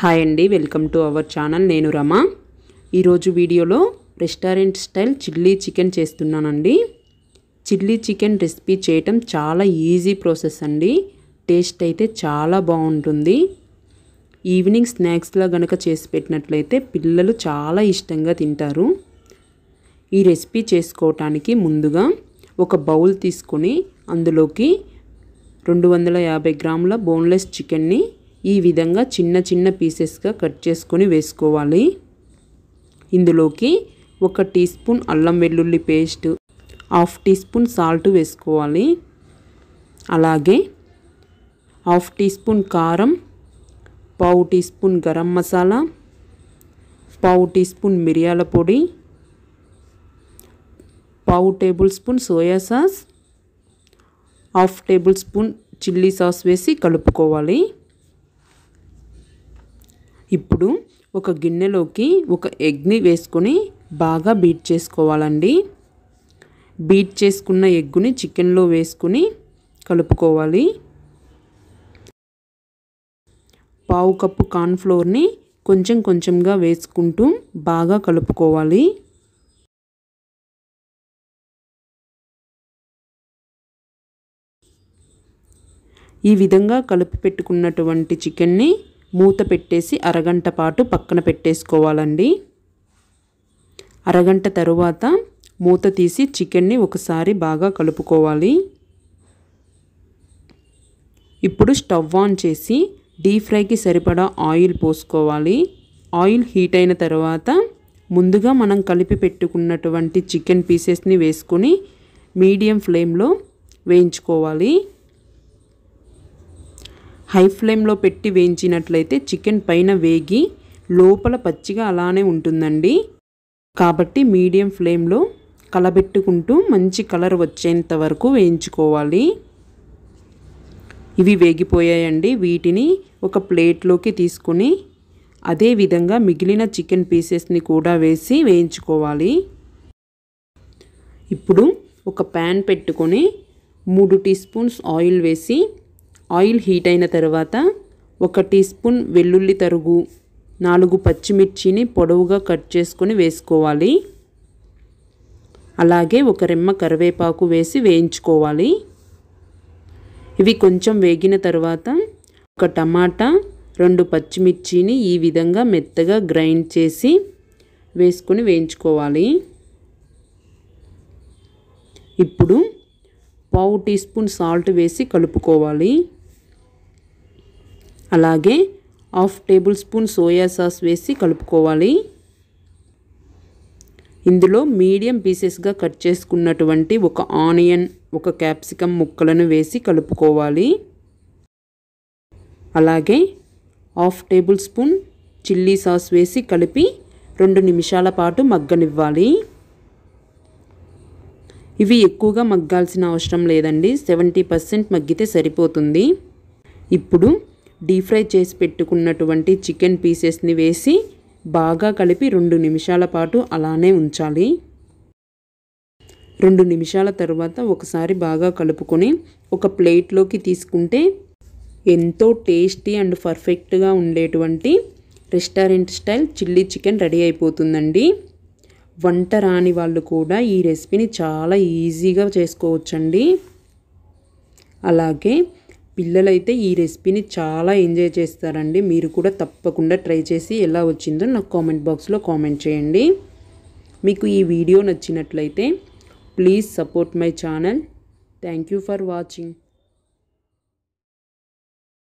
hi అండి welcome to our channel నేను రమ ఈరోజు వీడియోలో రెస్టారెంట్ స్టైల్ చిల్లీ చికెన్ చేస్తున్నానండి చిల్లీ చికెన్ రెసిపీ చేయటం చాలా ఈజీ ప్రాసెస్ అండి టేస్ట్ అయితే చాలా బాగుంటుంది ఈవినింగ్ స్నాక్స్లో గనక చేసి పెట్టినట్లయితే పిల్లలు చాలా ఇష్టంగా తింటారు ఈ రెసిపీ చేసుకోవటానికి ముందుగా ఒక బౌల్ తీసుకొని అందులోకి రెండు వందల యాభై గ్రాముల బోన్లెస్ చికెన్ని ఈ విధంగా చిన్న చిన్న పీసెస్గా కట్ చేసుకొని వేసుకోవాలి ఇందులోకి ఒక టీ స్పూన్ అల్లం వెల్లుల్లి paste half teaspoon salt వేసుకోవాలి అలాగే హాఫ్ టీ స్పూన్ కారం పావు టీ స్పూన్ గరం మసాలా పావు టీ స్పూన్ మిరియాల పొడి పావు tablespoon soya sauce half tablespoon chilli sauce వేసి కలుపుకోవాలి ఇప్పుడు ఒక గిన్నెలోకి ఒక ఎగ్ని వేసుకొని బాగా బీట్ చేసుకోవాలండి బీట్ చేసుకున్న ఎగ్గుని చికెన్లో వేసుకుని కలుపుకోవాలి పావు కప్పు కార్న్ఫ్లోర్ని కొంచెం కొంచెంగా వేసుకుంటూ బాగా కలుపుకోవాలి ఈ విధంగా కలిపి పెట్టుకున్నటువంటి చికెన్ని మూత పెట్టేసి అరగంట పాటు పక్కన పెట్టేసుకోవాలండి అరగంట తరువాత మూత తీసి చికెన్ని ఒకసారి బాగా కలుపుకోవాలి ఇప్పుడు స్టవ్ ఆన్ చేసి డీప్ ఫ్రైకి సరిపడా ఆయిల్ పోసుకోవాలి ఆయిల్ హీట్ అయిన తర్వాత ముందుగా మనం కలిపి పెట్టుకున్నటువంటి చికెన్ పీసెస్ని వేసుకొని మీడియం ఫ్లేమ్లో వేయించుకోవాలి హై ఫ్లేమ్లో పెట్టి వేయించినట్లయితే చికెన్ పైన వేగి లోపల పచ్చిగా అలానే ఉంటుందండి కాబట్టి మీడియం ఫ్లేమ్లో కలబెట్టుకుంటూ మంచి కలర్ వచ్చేంత వరకు వేయించుకోవాలి ఇవి వేగిపోయాయండి వీటిని ఒక ప్లేట్లోకి తీసుకుని అదేవిధంగా మిగిలిన చికెన్ పీసెస్ని కూడా వేసి వేయించుకోవాలి ఇప్పుడు ఒక ప్యాన్ పెట్టుకొని మూడు టీ స్పూన్స్ ఆయిల్ వేసి ఆయిల్ హీట్ అయిన తర్వాత ఒక టీ స్పూన్ వెల్లుల్లి తరుగు నాలుగు పచ్చిమిర్చిని పొడవుగా కట్ చేసుకొని వేసుకోవాలి అలాగే ఒక రెమ్మ కరివేపాకు వేసి వేయించుకోవాలి ఇవి కొంచెం వేగిన తర్వాత ఒక టమాటా రెండు పచ్చిమిర్చిని ఈ విధంగా మెత్తగా గ్రైండ్ చేసి వేసుకొని వేయించుకోవాలి ఇప్పుడు పావు టీ స్పూన్ సాల్ట్ వేసి కలుపుకోవాలి అలాగే half tablespoon soya sauce వేసి కలుపుకోవాలి ఇందులో మీడియం పీసెస్గా కట్ చేసుకున్నటువంటి ఒక ఆనియన్ ఒక క్యాప్సికమ్ ముక్కలను వేసి కలుపుకోవాలి అలాగే half tablespoon chilli sauce వేసి కలిపి రెండు నిమిషాల పాటు మగ్గనివ్వాలి ఇవి ఎక్కువగా మగ్గాల్సిన అవసరం లేదండి సెవెంటీ పర్సెంట్ మగ్గితే సరిపోతుంది ఇప్పుడు డీప్ ఫ్రై చేసి పెట్టుకున్నటువంటి చికెన్ పీసెస్ని వేసి బాగా కలిపి రెండు నిమిషాల పాటు అలానే ఉంచాలి రెండు నిమిషాల తర్వాత ఒకసారి బాగా కలుపుకొని ఒక ప్లేట్లోకి తీసుకుంటే ఎంతో టేస్టీ అండ్ పర్ఫెక్ట్గా ఉండేటువంటి restaurant style chilli chicken ready అయిపోతుందండి వంట రాని వాళ్ళు కూడా ఈ రెసిపీని చాలా ఈజీగా చేసుకోవచ్చండి అలాగే పిల్లలైతే ఈ రెసిపీని చాలా ఎంజాయ్ చేస్తారండి మీరు కూడా తప్పకుండా ట్రై చేసి ఎలా వచ్చిందో నాకు కామెంట్ బాక్స్లో కామెంట్ చేయండి మీకు ఈ వీడియో నచ్చినట్లయితే please support my channel thank you for watching